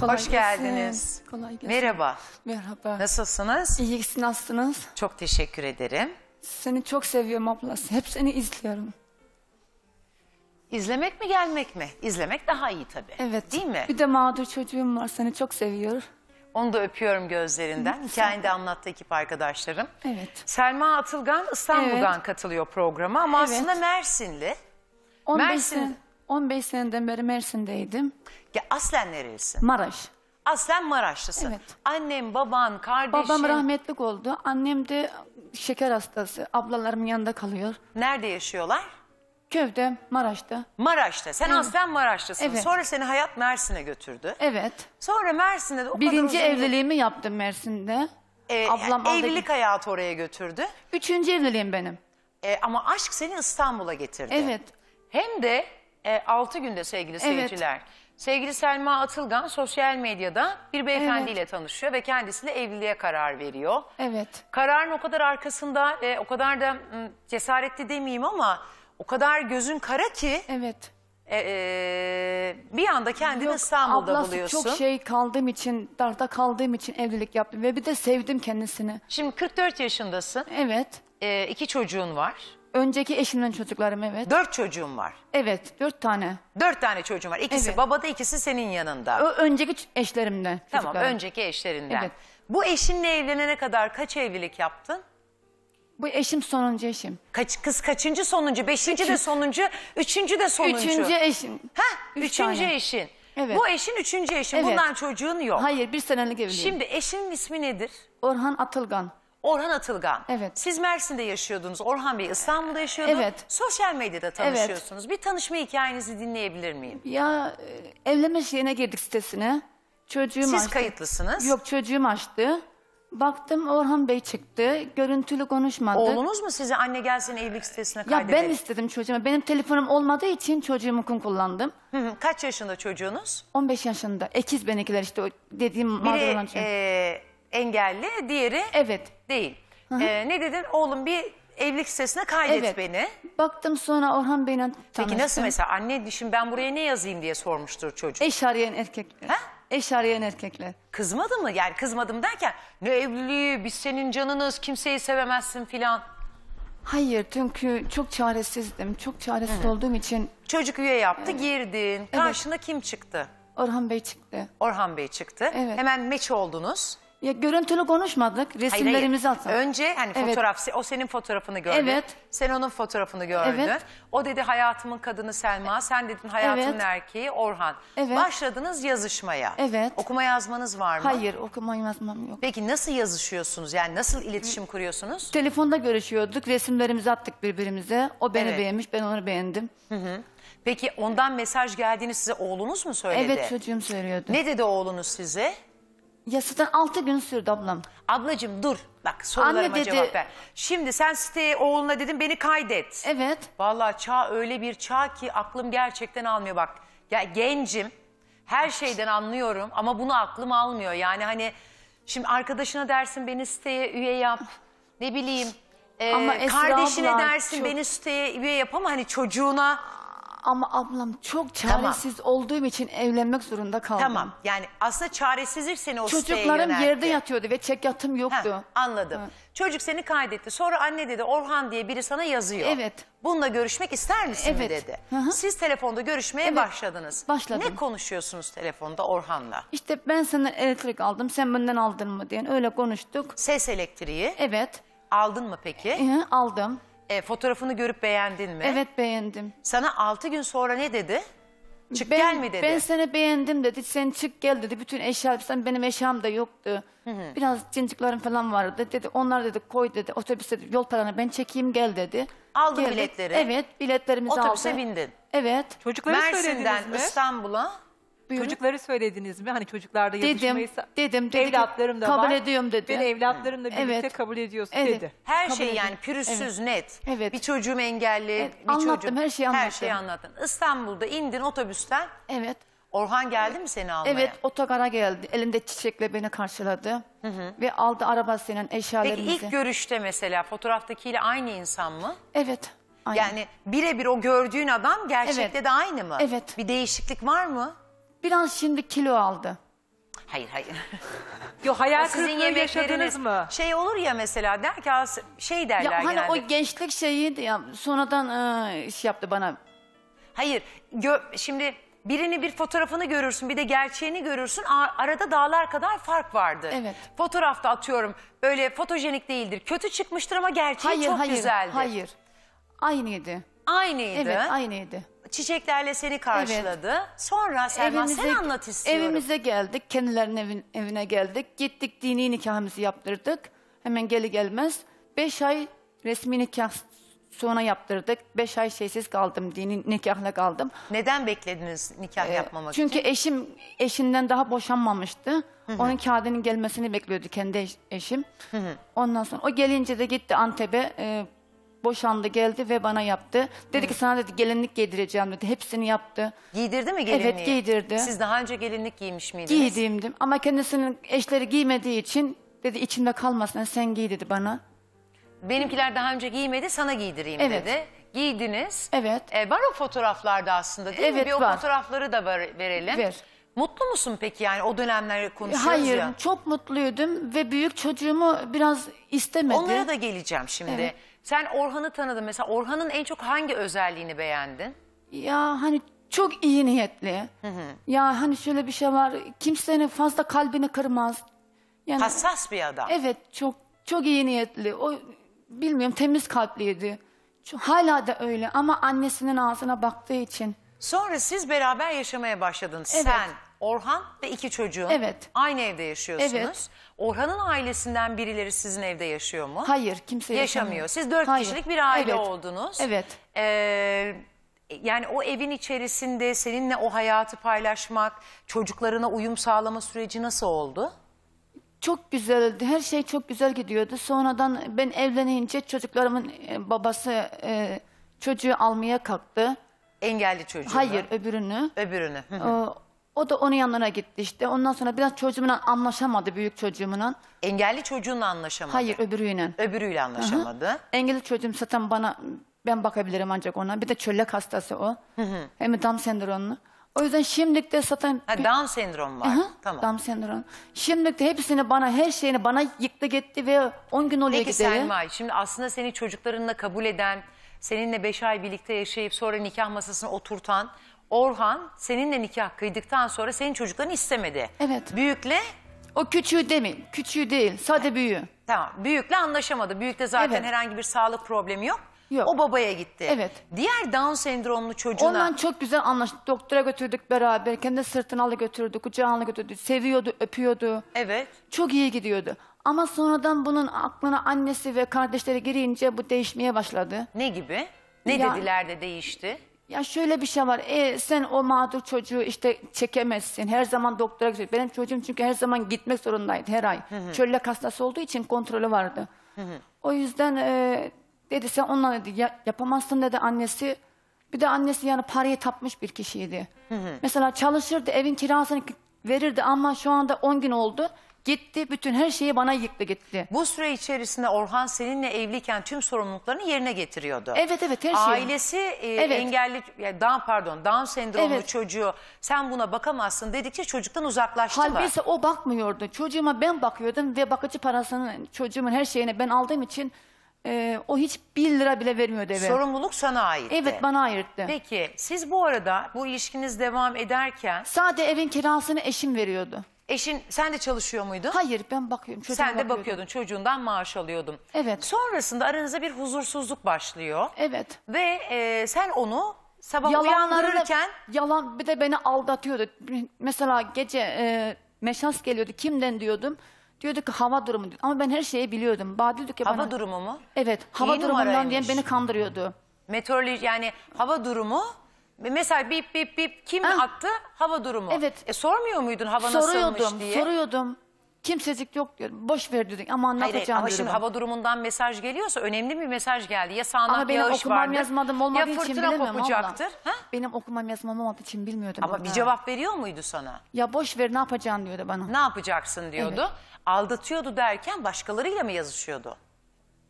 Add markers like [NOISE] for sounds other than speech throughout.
Kolay Hoş gelsin. geldiniz. Kolay gelsin. Merhaba. Merhaba. Nasılsınız? İyisin nasılsınız? Çok teşekkür ederim. Seni çok seviyorum ablası. Hep seni izliyorum. İzlemek mi gelmek mi? İzlemek daha iyi tabii. Evet. Değil mi? Bir de mağdur çocuğum var. Seni çok seviyorum. Onu da öpüyorum gözlerinden. Hikayeni de anlattı ekip arkadaşlarım. Evet. Selma Atılgan İstanbul'dan evet. katılıyor programa ama evet. aslında Mersinli. 15 Mersin. 15 seneden beri Mersin'deydim. Ya aslen nerelisin? Maraş. Aslen Maraşlısın. Evet. Annem, baban, kardeşin. Babam rahmetlik oldu. Annem de şeker hastası. Ablalarımın yanında kalıyor. Nerede yaşıyorlar? Köyde, Maraş'ta. Maraş'ta. Sen Evet. aslen Maraşlısın. Evet. Sonra seni hayat Mersin'e götürdü. Evet. Sonra Mersin'de de o Birinci uzun bir- evliliğimi yaptım Mersin'de. Ee, Ablam aldı- evlilik hayatı oraya götürdü. Üçüncü evliliğim benim. Ee, ama aşk seni İstanbul'a getirdi. Evet. Hem de e, 6 günde sevgili seyirciler. Sevgili Selma Atılgan sosyal medyada bir beyefendiyle tanışıyor ve kendisiyle evliliğe karar veriyor. Evet. Kararın o kadar arkasında e, o kadar da cesaretli demeyeyim ama o kadar gözün kara ki Evet. e, e bir anda kendini Yok, İstanbul'da ablası buluyorsun. çok şey kaldığım için, darda kaldığım için evlilik yaptım ve bir de sevdim kendisini. Şimdi 44 yaşındasın. Evet. E, iki çocuğun var. Önceki eşimden çocuklarım evet. Dört çocuğum var. Evet dört tane. Dört tane çocuğum var. İkisi Evet. babada ikisi senin yanında. Ö- önceki ç- eşlerimden tamam önceki eşlerinden. Evet. Bu eşinle evlenene kadar kaç evlilik yaptın? Bu eşim sonuncu eşim. Kaç, kız kaçıncı sonuncu? Beşinci de sonuncu, üçüncü de sonuncu. Üçüncü eşim. Ha? Üç üçüncü tane. eşin. Evet. Bu eşin üçüncü eşin. Evet. Bundan çocuğun yok. Hayır bir senelik evliyim. Şimdi eşinin ismi nedir? Orhan Atılgan. Orhan Atılgan. Evet. Siz Mersin'de yaşıyordunuz. Orhan Bey İstanbul'da yaşıyordu. Evet. Sosyal medyada tanışıyorsunuz. Evet. Bir tanışma hikayenizi dinleyebilir miyim? Ya e, evlenme şeyine girdik sitesine. Çocuğum Siz açtı. kayıtlısınız. Yok çocuğum açtı. Baktım Orhan Bey çıktı. Görüntülü konuşmadı. Oğlunuz mu sizi anne gelsin evlilik sitesine Ya ben istedim çocuğuma. Benim telefonum olmadığı için çocuğumu kum kullandım. Kaç yaşında çocuğunuz? 15 yaşında. Ekiz benekiler işte o dediğim mağdur olan şey. e, engelli, diğeri Evet. değil. Ee, ne dedin? Oğlum bir evlilik sitesine kaydet Evet. beni. Baktım sonra Orhan Bey'le tanıştım. Peki nasıl mesela anne düşün ben buraya ne yazayım diye sormuştur çocuk. Eş arayan erkekler. Ha? Eş arayan erkekler. Kızmadı mı? Yani kızmadım derken ne evliliği biz senin canınız kimseyi sevemezsin filan. Hayır çünkü çok çaresizdim. Çok çaresiz olduğum için Çocuk üye yaptı girdin. Karşına kim çıktı? Orhan Bey çıktı. Orhan Bey çıktı. Evet. Hemen meç oldunuz. Ya görüntülü konuşmadık. Resimlerimizi hayır, Önce hani evet. fotoğraf, o senin fotoğrafını gördü. Evet. Sen onun fotoğrafını gördün. Evet. O dedi hayatımın kadını Selma, sen dedin hayatımın evet. erkeği Orhan. Evet. Başladınız yazışmaya. Evet. Okuma yazmanız var mı? Hayır, okuma yazmam yok. Peki nasıl yazışıyorsunuz? Yani nasıl iletişim kuruyorsunuz? Telefonda görüşüyorduk, resimlerimizi attık birbirimize. O beni evet. beğenmiş, ben onu beğendim. Hı hı. Peki ondan mesaj geldiğini size oğlunuz mu söyledi? Evet çocuğum söylüyordu. Ne dedi oğlunuz size? Yasadan altı gün sürdü ablam. Ablacığım dur. Bak sorularıma Anne dedi- cevap ver. Şimdi sen siteye oğluna dedin beni kaydet. Evet. Vallahi çağ öyle bir çağ ki aklım gerçekten almıyor bak. Ya gencim. Her şeyden anlıyorum ama bunu aklım almıyor. Yani hani şimdi arkadaşına dersin beni siteye üye yap. Ne bileyim. e, Ama kardeşine abla dersin çok- beni siteye üye yap ama hani çocuğuna ama ablam çok Tamam. çaresiz olduğum için evlenmek zorunda kaldım. Tamam. Yani aslında çaresizlik seni o siteye Çocuklarım yerde yatıyordu ve çek yatım Ha, yoktu. anladım. Çocuk seni kaydetti. Sonra anne dedi Orhan diye biri sana yazıyor. Evet. Bununla görüşmek ister misin Evet. dedi. Hı hı. Siz telefonda görüşmeye Evet, başladınız. başladım. Ne konuşuyorsunuz telefonda Orhan'la? İşte ben senden elektrik aldım, sen benden aldın mı diye öyle konuştuk. Ses elektriği Evet, aldın mı peki? Ee, aldım. E, fotoğrafını görüp beğendin mi? Evet beğendim. Sana altı gün sonra ne dedi? Çık ben, gel mi dedi? Ben seni beğendim dedi. Sen çık gel dedi. Bütün eşyalar benim eşyam da yoktu. Hı hı. Biraz cinciklerim falan vardı dedi. Onlar dedi koy dedi. Otobüse dedi, yol paranı ben çekeyim gel dedi. Aldın Geldik. biletleri. Evet biletlerimizi Otobüse aldı. bindin. Evet. Çocukları Mersin'den söylediniz mi? İstanbul'a buyurun. Çocukları söylediniz mi? Hani çocuklarda dedim, yazışmayı... dedim, dedi Evlatlarım da kabul var. ediyorum dedi. Ben da birlikte Evet. kabul ediyorsun Evet. dedi. Her Kabul şey yani pürüzsüz net. Evet. Bir çocuğum engelli, bir anlattım, çocuğum. her şeyi Her şeyi anlattın. İstanbul'da indin otobüsten. Evet. Orhan geldi mi seni almaya? Evet otogara geldi. Elinde çiçekle beni karşıladı. Ve aldı arabasının Peki ilk görüşte mesela fotoğraftakiyle aynı insan mı? Evet. aynen. Yani birebir o gördüğün adam gerçekte Evet. de aynı mı? Evet. Bir değişiklik var mı? Biraz şimdi kilo aldı. Hayır hayır. [LAUGHS] Yok hayal sizin kırıklığı yaşadınız mı? Şey olur ya mesela der ki şey derler Ya hani genelde. o gençlik şeyiydi ya sonradan ıı, e, şey iş yaptı bana. Hayır gö- şimdi birini bir fotoğrafını görürsün bir de gerçeğini görürsün A- arada dağlar kadar fark vardı. Evet. Fotoğrafta atıyorum böyle fotojenik değildir kötü çıkmıştır ama gerçeği Hayır çok hayır güzeldi. hayır. Aynıydı. Aynıydı. Evet aynıydı çiçeklerle seni karşıladı. Sonra Selma sen anlat istiyorum. Evimize geldik, kendilerinin evin- evine geldik. Gittik dini nikahımızı yaptırdık. Hemen geli gelmez. Beş ay resmi nikah sonra yaptırdık. Beş ay şeysiz kaldım, dini nikahla kaldım. Neden beklediniz nikah ee, yapmamak için? Çünkü eşim eşinden daha boşanmamıştı. Onun kağıdının gelmesini bekliyordu kendi eş- eşim. Ondan sonra o gelince de gitti Antep'e e, boşandı geldi ve bana yaptı. Dedi ki sana dedi gelinlik giydireceğim dedi. Hepsini yaptı. Giydirdi mi gelinliği? Evet giydirdi. Siz daha önce gelinlik giymiş miydiniz? Giydiğimdim ama kendisinin eşleri giymediği için dedi içinde kalmasın sen giy dedi bana. Benimkiler daha önce giymedi sana giydireyim Evet. dedi. Giydiniz. Evet. E, var o fotoğraflarda aslında değil mi? Evet, Bir o fotoğrafları da ver- verelim. Ver. Mutlu musun peki yani o dönemler konuşuyoruz Hayır ya. çok mutluydum ve büyük çocuğumu biraz istemedi. Onlara da geleceğim şimdi. Evet. Sen Orhan'ı tanıdın mesela. Orhan'ın en çok hangi özelliğini beğendin? Ya hani çok iyi niyetli. Ya hani şöyle bir şey var. Kimsenin fazla kalbini kırmaz. Yani Hassas bir adam. evet çok çok iyi niyetli. O bilmiyorum temiz kalpliydi. Hala da öyle ama annesinin ağzına baktığı için. Sonra siz beraber yaşamaya başladın. Sen Orhan ve iki çocuğun Evet. aynı evde yaşıyorsunuz. Evet. Orhan'ın ailesinden birileri sizin evde yaşıyor mu? Hayır kimse Yaşamıyor. yaşamıyor. Siz dört Hayır. kişilik bir aile Evet. oldunuz. Evet. Ee, yani o evin içerisinde seninle o hayatı paylaşmak, çocuklarına uyum sağlama süreci nasıl oldu? Çok güzeldi. Her şey çok güzel gidiyordu. Sonradan ben evlenince çocuklarımın e, babası e, çocuğu almaya kalktı. Engelli çocuğu. Hayır öbürünü. Öbürünü. O, o da onun yanına gitti işte. Ondan sonra biraz çocuğumla anlaşamadı büyük çocuğumla. Engelli çocuğunla anlaşamadı. Hayır öbürüyle. Öbürüyle anlaşamadı. Hı hı. Engelli çocuğum zaten bana ben bakabilirim ancak ona. Bir de çöllek hastası o. Hı hı. Hem de Down sendromlu. O yüzden şimdilik de zaten... Ha, Down sendromu var. Hı -hı. Tamam. Down sendrom. Şimdilik de hepsini bana, her şeyini bana yıktı gitti ve 10 gün oluyor Peki gideli. Selma, şimdi aslında seni çocuklarınla kabul eden, seninle 5 ay birlikte yaşayıp sonra nikah masasına oturtan Orhan seninle nikah kıydıktan sonra senin çocuklarını istemedi. Evet. Büyükle O küçüğü demeyin. Küçüğü değil. Sade büyüğü. tamam büyükle anlaşamadı. Büyükte zaten Evet. herhangi bir sağlık problemi yok. Yok. O babaya gitti. Evet. Diğer Down sendromlu çocuğuna Ondan çok güzel anlaştık. Doktora götürdük beraber. Kendi sırtına alı götürdü. Kucağına götürdü. Seviyordu, öpüyordu. evet Çok iyi gidiyordu. Ama sonradan bunun aklına annesi ve kardeşleri girince bu değişmeye başladı. ne gibi? Ne Ya- dediler de değişti? Ya şöyle bir şey var. E, sen o mağdur çocuğu işte çekemezsin. Her zaman doktora götür. Benim çocuğum çünkü her zaman gitmek zorundaydı her ay. Hı hı. Çöllek hastası olduğu için kontrolü vardı. Hı hı. O yüzden e, dedi sen onunla dedi, ya, yapamazsın dedi annesi. Bir de annesi yani parayı tapmış bir kişiydi. Hı hı. Mesela çalışırdı evin kirasını verirdi ama şu anda 10 gün oldu. Gitti bütün her şeyi bana yıktı gitti. Bu süre içerisinde Orhan seninle evliyken tüm sorumluluklarını yerine getiriyordu. Evet evet her şeyi. Ailesi e, Evet. engelli, yani Down, pardon Down sendromlu Evet. çocuğu sen buna bakamazsın dedikçe çocuktan uzaklaştılar. Halbuki o bakmıyordu. Çocuğuma ben bakıyordum ve bakıcı parasını çocuğumun her şeyine ben aldığım için e, o hiç bir lira bile vermiyordu eve. Sorumluluk sana aitti. Evet bana ayırttı. Peki siz bu arada bu ilişkiniz devam ederken Sadece evin kirasını eşim veriyordu. Eşin sen de çalışıyor muydun? Hayır ben bakıyorum. çocuğa sen de bakıyordun çocuğundan maaş alıyordun. Evet. Sonrasında aranızda bir huzursuzluk başlıyor. Evet. Ve e, sen onu sabah uyandırırken Yalan bir de beni aldatıyordu. Mesela gece e, meşans geliyordu. Kimden diyordum. diyorduk ki hava durumu diyordu. Ama ben her şeyi biliyordum. Bana diyordu ki hava bana, durumu mu? Evet hava İyi durumundan numaraymış. diye beni kandırıyordu. Meteoroloji yani hava durumu Mesela bip bip bip kim Ha. Ah. attı? Hava durumu. Evet. E, sormuyor muydun hava soruyordum, nasılmış diye? soruyordum. Kimsecik yok diyor Boş ver dedik. Aman ne Hayır, hayır, yapacağım şimdi hava durumundan mesaj geliyorsa önemli bir mesaj geldi. Ya sağanak Ama benim okumam yazmadım olmadığı ya için fırtına bilemem kopacaktır. abla. Ha? Benim okumam yazmam olmadığı için bilmiyordum. Ama abla. bir cevap veriyor muydu sana? Ya boş ver ne yapacaksın diyordu bana. Ne yapacaksın diyordu. Aldatıyordu derken başkalarıyla mı yazışıyordu?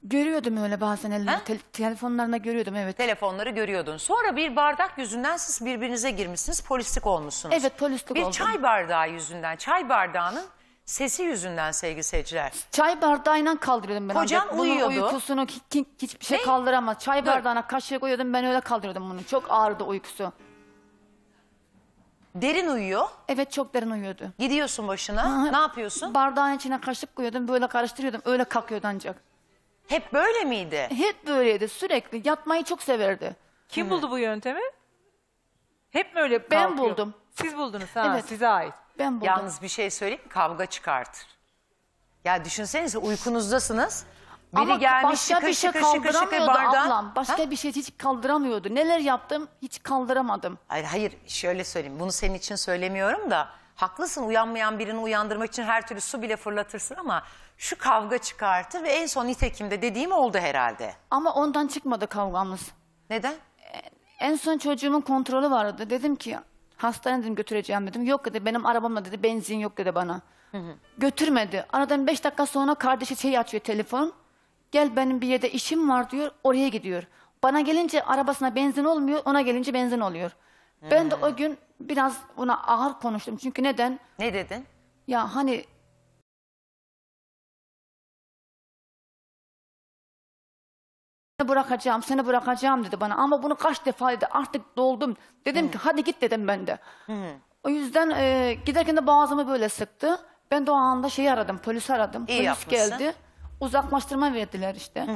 Görüyordum öyle bazen elini. Te- telefonlarına görüyordum evet. Telefonları görüyordun. Sonra bir bardak yüzünden siz birbirinize girmişsiniz. Polislik olmuşsunuz. Evet polislik bir oldum. çay bardağı yüzünden, çay bardağının sesi yüzünden sevgili seyirciler. Çay bardağıyla kaldırıyordum ben. Kocan ancak. Bunun uyuyordu. uykusunu ki- ki- hiçbir şey Ne? kaldıramaz. Çay bardağına kaşığı koyuyordum ben öyle kaldırıyordum bunu. Çok ağırdı uykusu. Derin uyuyor. Evet çok derin uyuyordu. Gidiyorsun başına. Ne yapıyorsun? Bardağın içine kaşık koyuyordum böyle karıştırıyordum öyle kalkıyordu ancak. Hep böyle miydi? Hep böyleydi sürekli yatmayı çok severdi. Kim buldu bu yöntemi? Hep mi öyle Ben buldum. Siz buldunuz ha Evet. size ait. Ben buldum. Yalnız bir şey söyleyeyim Kavga çıkartır. Ya düşünsenize uykunuzdasınız. Biri Ama gelmiş başka şıkır bir şey şıkır şıkır şıkır kaldıramıyordu ablam. Başka Ha? bir şey hiç kaldıramıyordu. Neler yaptım hiç kaldıramadım. Hayır hayır şöyle söyleyeyim. Bunu senin için söylemiyorum da haklısın uyanmayan birini uyandırmak için her türlü su bile fırlatırsın ama şu kavga çıkartır ve en son nitekimde dediğim oldu herhalde. Ama ondan çıkmadı kavgamız. Neden? E, en son çocuğumun kontrolü vardı. Dedim ki hastaneye dedim götüreceğim dedim. Yok dedi benim arabamla dedi benzin yok dedi bana. Hı hı. Götürmedi. Aradan beş dakika sonra kardeşi şey açıyor telefon. Gel benim bir yerde işim var diyor oraya gidiyor. Bana gelince arabasına benzin olmuyor ona gelince benzin oluyor. Ben de o gün biraz buna ağır konuştum. Çünkü neden? Ne dedin? Ya hani seni bırakacağım, seni bırakacağım dedi bana. Ama bunu kaç defa dedi artık doldum. Dedim ki hadi git dedim ben de. O yüzden e, giderken de boğazımı böyle sıktı. Ben de o anda şeyi aradım, polisi aradım. İyi Polis yapmışsın. geldi. Uzaklaştırma verdiler işte.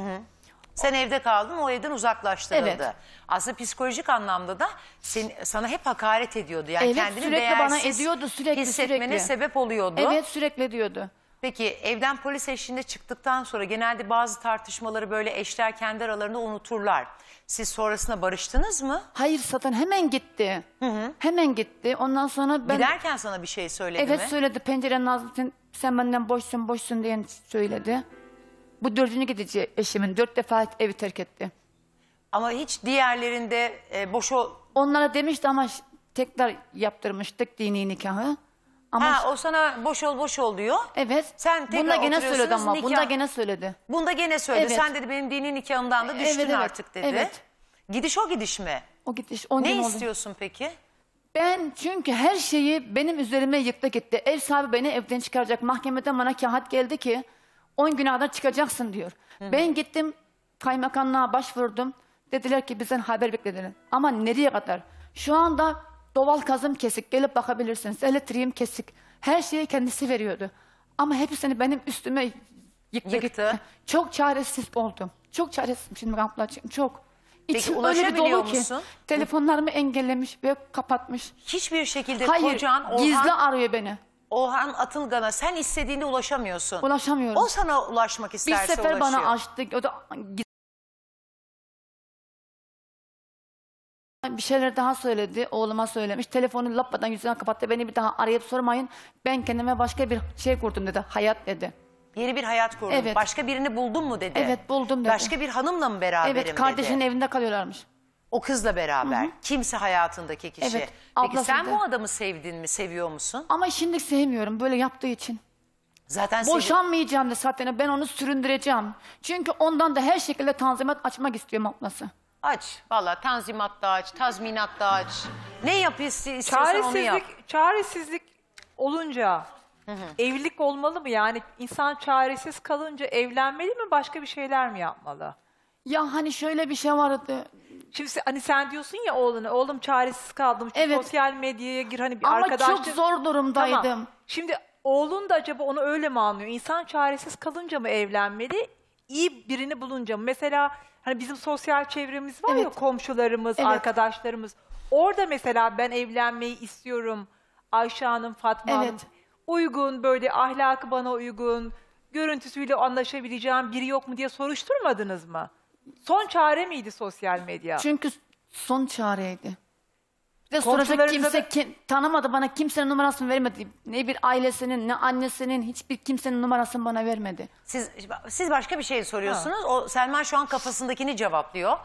Sen evde kaldın, o evden uzaklaştırıldı. Evet. Aslında psikolojik anlamda da seni, sana hep hakaret ediyordu. Yani evet, kendini sürekli bana ediyordu sürekli hissetmene sürekli. sebep oluyordu. Evet sürekli diyordu. Peki evden polis eşliğinde çıktıktan sonra genelde bazı tartışmaları böyle eşler kendi aralarında unuturlar. Siz sonrasında barıştınız mı? Hayır zaten hemen gitti. Hı hı. Hemen gitti. Ondan sonra ben... Giderken sana bir şey söyledi evet, mi? Evet söyledi pencerenin ağzını sen, sen benden boşsun boşsun diye söyledi. Bu dördüncü gidici eşimin. Dört defa evi terk etti. Ama hiç diğerlerinde e, boş ol... Onlara demişti ama tekrar yaptırmıştık dini nikahı. Ama Ha o sana boş ol boş ol diyor. evet. Sen tekrar bunda gene söyledi ama. nikah- Bunda gene söyledi. Bunda gene söyledi. Evet. Sen dedi benim dini nikahımdan da düştün Evet, evet, artık dedi. evet. Gidiş o gidiş mi? O gidiş 10 Ne gün oldu. istiyorsun peki? Ben çünkü her şeyi benim üzerime yıktı gitti. Ev sahibi beni evden çıkaracak. Mahkemeden bana kağıt geldi ki 10 günahdan çıkacaksın diyor. Ben gittim kaymakamlığa başvurdum. Dediler ki bizden haber beklediler. Ama nereye kadar? Şu anda doğal kazım kesik. Gelip bakabilirsiniz. Elektriğim kesik. Her şeyi kendisi veriyordu. Ama hepsini benim üstüme yıktı. Yıktı. Çok çaresiz oldum. Çok çaresizim şimdi ablacığım. Çok. Peki öyle bir ulaşabiliyor dolu ki. Telefonlarımı engellemiş ve kapatmış. Hiçbir şekilde Hayır kocan Orhan gizli arıyor beni. Ohan Atılgan'a sen istediğinde ulaşamıyorsun. Ulaşamıyorum. O sana ulaşmak isterse Bir sefer ulaşıyor. bana açtı. O da bir şeyler daha söyledi. Oğluma söylemiş. Telefonu lapadan yüzüne kapattı. Beni bir daha arayıp sormayın. Ben kendime başka bir şey kurdum dedi. Hayat dedi. Yeni bir hayat kurdun. Evet. Başka birini buldun mu dedi. Evet buldum dedi. Başka bir hanımla mı beraberim evet dedi. kardeşinin evinde kalıyorlarmış. O kızla beraber. Kimse hayatındaki kişi. Evet, Peki sen bu adamı sevdin mi? Seviyor musun? Ama şimdi sevmiyorum böyle yaptığı için. Zaten Boşanmayacağım da zaten ben onu süründüreceğim. Çünkü ondan da her şekilde tanzimat açmak istiyorum ablası. aç. Valla tanzimat da aç, tazminat da aç. Ne yap iste- istiyorsan onu yap. Çaresizlik, çaresizlik olunca evlilik olmalı mı? Yani insan çaresiz kalınca evlenmeli mi başka bir şeyler mi yapmalı? Ya hani şöyle bir şey vardı. Şimdi hani sen diyorsun ya oğluna, oğlum çaresiz kaldım. Şu Evet. sosyal medyaya gir hani bir Ama çok zor durumdaydım. Tamam. Şimdi oğlun da acaba onu öyle mi anlıyor? İnsan çaresiz kalınca mı evlenmeli? İyi birini bulunca mı? Mesela hani bizim sosyal çevremiz var ya komşularımız, Evet. arkadaşlarımız. Orada mesela ben evlenmeyi istiyorum. Ayşe Hanım, Fatma Hanım. Uygun böyle ahlakı bana uygun, görüntüsüyle anlaşabileceğim biri yok mu diye soruşturmadınız mı? son çare miydi sosyal medya? Çünkü son çareydi. Ve soracak kimse da- kim- tanımadı bana kimsenin numarasını vermedi. Ne bir ailesinin ne annesinin hiçbir kimsenin numarasını bana vermedi. Siz, siz başka bir şey soruyorsunuz. O Selma şu an kafasındakini cevaplıyor.